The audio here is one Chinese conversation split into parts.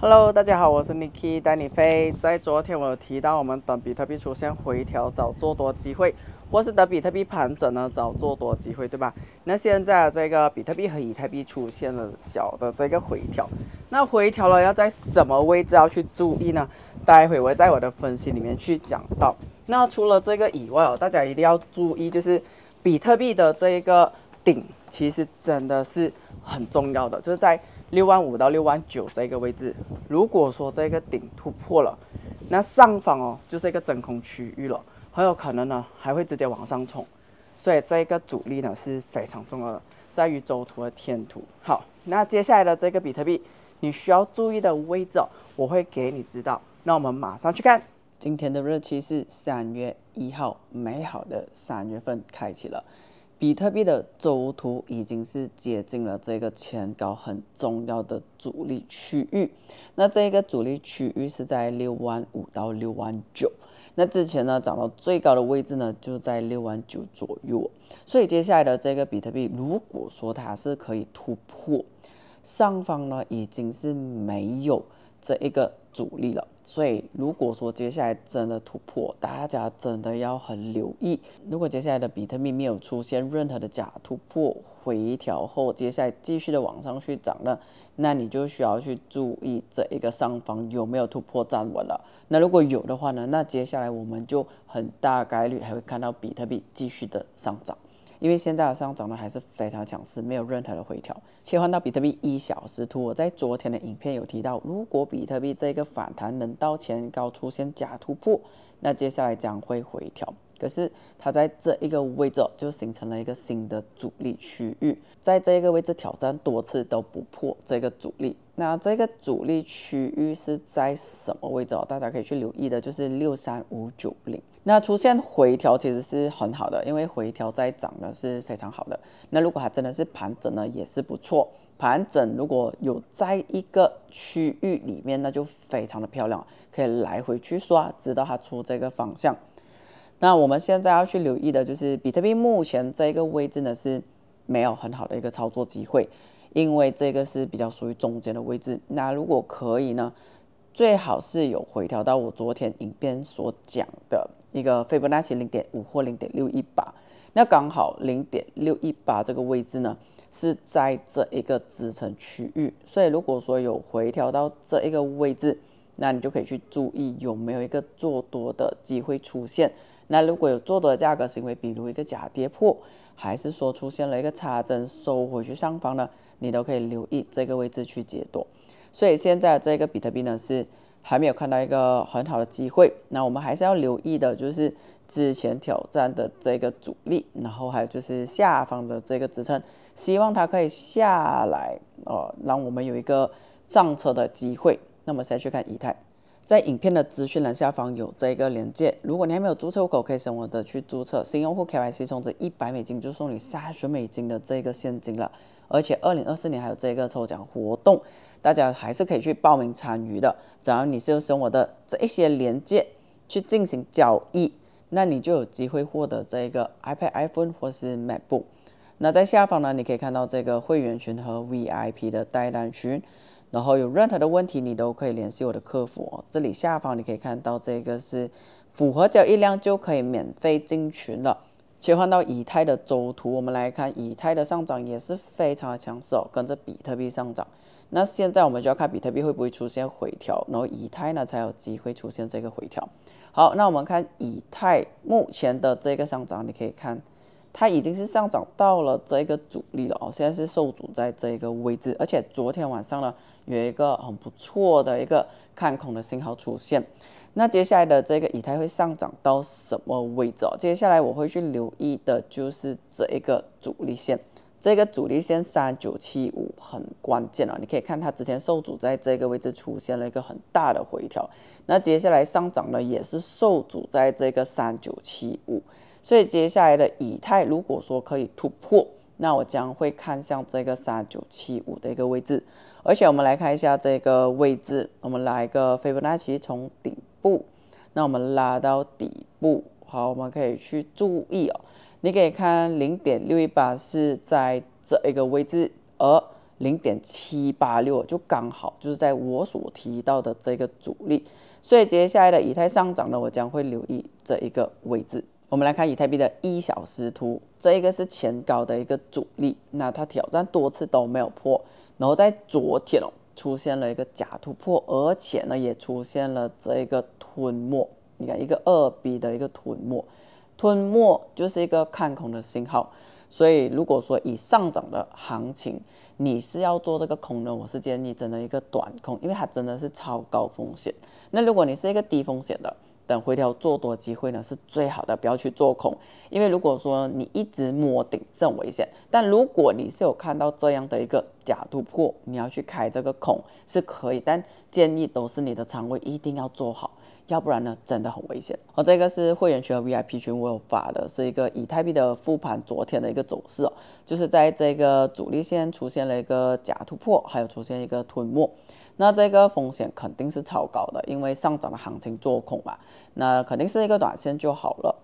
Hello，大家好，我是 Niki 带你飞。在昨天我有提到，我们等比特币出现回调找做多机会，或是等比特币盘整呢找做多机会，对吧？那现在这个比特币和以太币出现了小的这个回调，那回调了要在什么位置要去注意呢？待会我在我的分析里面去讲到。那除了这个以外哦，大家一定要注意，就是比特币的这个顶其实真的是很重要的，就是在。六万五到六万九这个位置，如果说这个顶突破了，那上方哦就是一个真空区域了，很有可能呢还会直接往上冲，所以这个阻力呢是非常重要的，在于周图和天图。好，那接下来的这个比特币，你需要注意的位置哦，我会给你知道。那我们马上去看今天的日期是三月一号，美好的三月份开启了。比特币的周图已经是接近了这个前高很重要的阻力区域，那这个阻力区域是在六万五到六万九，那之前呢涨到最高的位置呢就在六万九左右，所以接下来的这个比特币如果说它是可以突破上方呢，已经是没有这一个。阻力了，所以如果说接下来真的突破，大家真的要很留意。如果接下来的比特币没有出现任何的假突破，回调后接下来继续的往上去涨呢，那你就需要去注意这一个上方有没有突破站稳了。那如果有的话呢，那接下来我们就很大概率还会看到比特币继续的上涨。因为现在的上涨的还是非常强势，没有任何的回调。切换到比特币一小时图，我在昨天的影片有提到，如果比特币这个反弹能到前高出现假突破，那接下来将会回调。可是它在这一个位置就形成了一个新的阻力区域，在这个位置挑战多次都不破这个阻力。那这个阻力区域是在什么位置？大家可以去留意的，就是六三五九零。那出现回调其实是很好的，因为回调在涨呢是非常好的。那如果它真的是盘整呢，也是不错。盘整如果有在一个区域里面，那就非常的漂亮，可以来回去刷，直到它出这个方向。那我们现在要去留意的就是，比特币目前这个位置呢是没有很好的一个操作机会，因为这个是比较属于中间的位置。那如果可以呢，最好是有回调到我昨天影片所讲的。一个斐波那契零点五或零点六一八，那刚好零点六一八这个位置呢是在这一个支撑区域，所以如果说有回调到这一个位置，那你就可以去注意有没有一个做多的机会出现。那如果有做多的价格行为，比如一个假跌破，还是说出现了一个差针收回去上方呢，你都可以留意这个位置去解多。所以现在这个比特币呢是。还没有看到一个很好的机会，那我们还是要留意的，就是之前挑战的这个阻力，然后还有就是下方的这个支撑，希望它可以下来哦，让我们有一个上车的机会。那么再去看以太，在影片的资讯栏下方有这一个链接，如果你还没有注册口，可以跟我的去注册，新用户 K Y C 充值一百美金就送你三十美金的这个现金了，而且二零二四年还有这个抽奖活动。大家还是可以去报名参与的，只要你是用我的这一些连接去进行交易，那你就有机会获得这一个 iPad、iPhone 或是 MacBook。那在下方呢，你可以看到这个会员群和 VIP 的代单群，然后有任何的问题，你都可以联系我的客服。这里下方你可以看到这个是符合交易量就可以免费进群了。切换到以太的周图，我们来看以太的上涨也是非常的强势哦，跟着比特币上涨。那现在我们就要看比特币会不会出现回调，然后以太呢才有机会出现这个回调。好，那我们看以太目前的这个上涨，你可以看它已经是上涨到了这个阻力了哦，现在是受阻在这个位置，而且昨天晚上呢。有一个很不错的一个看空的信号出现，那接下来的这个以太会上涨到什么位置哦？接下来我会去留意的就是这一个阻力线，这个阻力线三九七五很关键了，你可以看它之前受阻在这个位置出现了一个很大的回调，那接下来上涨呢也是受阻在这个三九七五，所以接下来的以太如果说可以突破。那我将会看向这个三九七五的一个位置，而且我们来看一下这个位置，我们来一个斐波那契从顶部，那我们拉到底部，好，我们可以去注意哦，你可以看零点六一八是在这一个位置，而零点七八六就刚好就是在我所提到的这个阻力，所以接下来的以太上涨呢，我将会留意这一个位置。我们来看以太币的一小时图，这个是前高的一个阻力，那它挑战多次都没有破，然后在昨天哦出现了一个假突破，而且呢也出现了这一个吞没，你看一个二 B 的一个吞没，吞没就是一个看空的信号，所以如果说以上涨的行情，你是要做这个空呢，我是建议整的一个短空，因为它真的是超高风险，那如果你是一个低风险的。等回调做多机会呢是最好的，不要去做空。因为如果说你一直摸顶，很危险。但如果你是有看到这样的一个假突破，你要去开这个孔是可以，但建议都是你的仓位一定要做好，要不然呢真的很危险。而这个是会员群和 VIP 群我有发的，是一个以太币的复盘，昨天的一个走势哦，就是在这个主力线出现了一个假突破，还有出现一个吞没。那这个风险肯定是超高的，因为上涨的行情做空嘛，那肯定是一个短线就好了。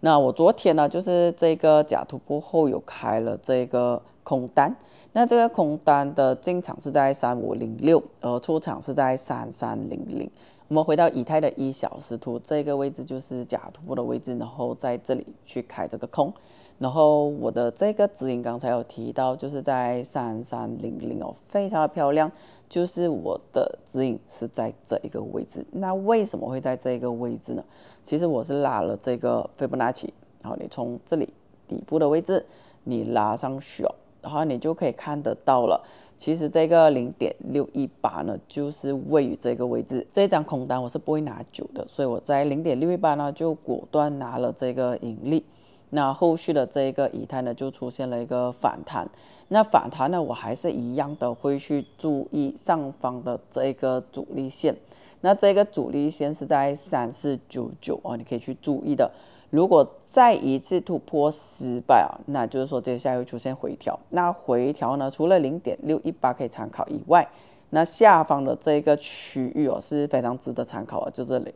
那我昨天呢，就是这个假突破后有开了这个空单，那这个空单的进场是在三五零六，而出场是在三三零零。我们回到以太的一小时图，这个位置就是假突破的位置，然后在这里去开这个空。然后我的这个指引刚才有提到，就是在三三零零哦，非常的漂亮。就是我的指引是在这一个位置，那为什么会在这一个位置呢？其实我是拉了这个斐波那契，后你从这里底部的位置你拉上去哦，然后你就可以看得到了，其实这个零点六一八呢，就是位于这个位置。这张空单我是不会拿久的，所以我在零点六一八呢就果断拿了这个盈利。那后续的这一个以太呢，就出现了一个反弹。那反弹呢，我还是一样的会去注意上方的这个阻力线。那这个阻力线是在三四九九啊，你可以去注意的。如果再一次突破失败啊，那就是说接下来会出现回调。那回调呢，除了零点六一八可以参考以外，那下方的这个区域哦是非常值得参考啊，就这里。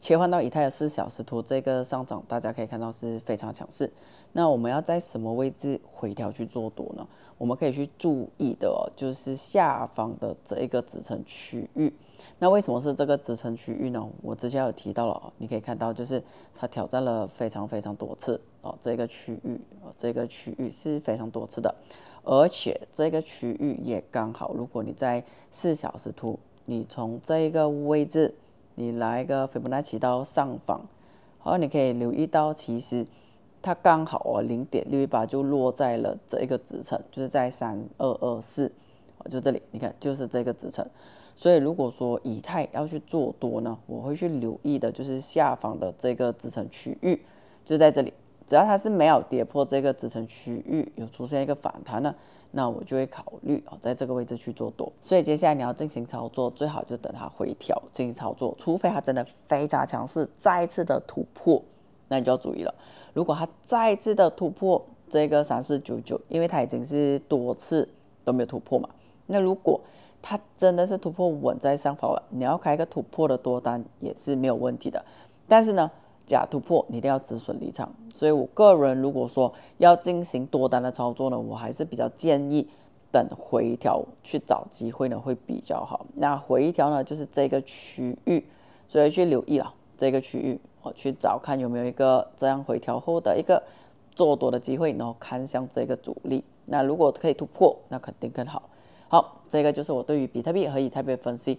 切换到以太的四小时图，这个上涨大家可以看到是非常强势。那我们要在什么位置回调去做多呢？我们可以去注意的，就是下方的这一个支撑区域。那为什么是这个支撑区域呢？我之前有提到了，你可以看到，就是它挑战了非常非常多次哦，这个区域，哦、这个区域是非常多次的，而且这个区域也刚好，如果你在四小时图，你从这个位置。你拿一个斐波那契刀上访，好，你可以留意到，其实它刚好哦，零点六一八就落在了这一个支撑，就是在三二二四就这里，你看就是这个支撑。所以如果说以太要去做多呢，我会去留意的就是下方的这个支撑区域，就在这里。只要它是没有跌破这个支撑区域，有出现一个反弹呢，那我就会考虑啊，在这个位置去做多。所以接下来你要进行操作，最好就等它回调进行操作，除非它真的非常强势，再次的突破，那你就要注意了。如果它再次的突破这个三四九九，因为它已经是多次都没有突破嘛，那如果它真的是突破稳在上方了，你要开一个突破的多单也是没有问题的。但是呢？假突破，你一定要止损离场。所以我个人如果说要进行多单的操作呢，我还是比较建议等回调去找机会呢，会比较好。那回调呢，就是这个区域，所以去留意了这个区域，我去找看有没有一个这样回调后的一个做多的机会，然后看向这个阻力。那如果可以突破，那肯定更好。好，这个就是我对于比特币和以太币分析。